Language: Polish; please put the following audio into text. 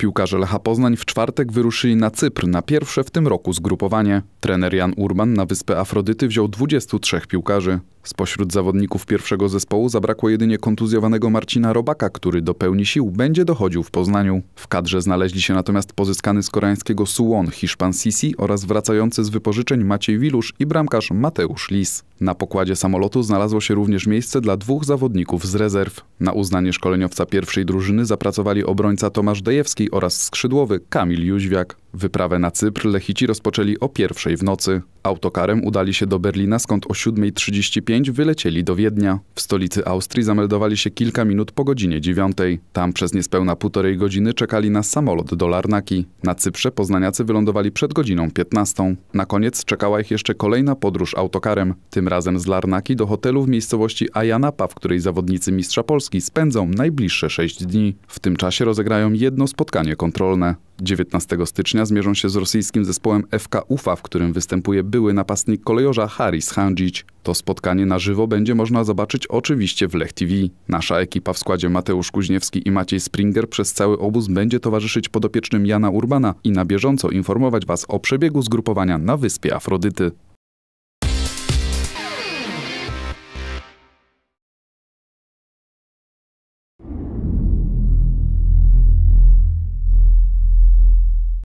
Piłkarze Lecha Poznań w czwartek wyruszyli na Cypr na pierwsze w tym roku zgrupowanie. Trener Jan Urban na wyspę Afrodyty wziął 23 piłkarzy. Spośród zawodników pierwszego zespołu zabrakło jedynie kontuzjowanego Marcina Robaka, który do pełni sił będzie dochodził w Poznaniu. W kadrze znaleźli się natomiast pozyskany z koreańskiego Suwon Hiszpan Sisi oraz wracający z wypożyczeń Maciej Wilusz i bramkarz Mateusz Lis. Na pokładzie samolotu znalazło się również miejsce dla dwóch zawodników z rezerw. Na uznanie szkoleniowca pierwszej drużyny zapracowali obrońca Tomasz Dejewski oraz skrzydłowy Kamil Jóźwiak. Wyprawę na Cypr Lechici rozpoczęli o pierwszej w nocy. Autokarem udali się do Berlina, skąd o 7.35 wylecieli do Wiednia. W stolicy Austrii zameldowali się kilka minut po godzinie 9. Tam przez niespełna półtorej godziny czekali na samolot do Larnaki. Na Cyprze poznaniacy wylądowali przed godziną 15. Na koniec czekała ich jeszcze kolejna podróż autokarem, tym razem z Larnaki do hotelu w miejscowości Ajanapa, w której zawodnicy Mistrza Polski spędzą najbliższe 6 dni. W tym czasie rozegrają jedno spotkanie kontrolne. 19 stycznia zmierzą się z rosyjskim zespołem FK Ufa, w którym występuje były napastnik kolejorza Haris Handzic. To spotkanie na żywo będzie można zobaczyć oczywiście w Lech TV. Nasza ekipa w składzie Mateusz Kuźniewski i Maciej Springer przez cały obóz będzie towarzyszyć podopiecznym Jana Urbana i na bieżąco informować Was o przebiegu zgrupowania na wyspie Afrodyty.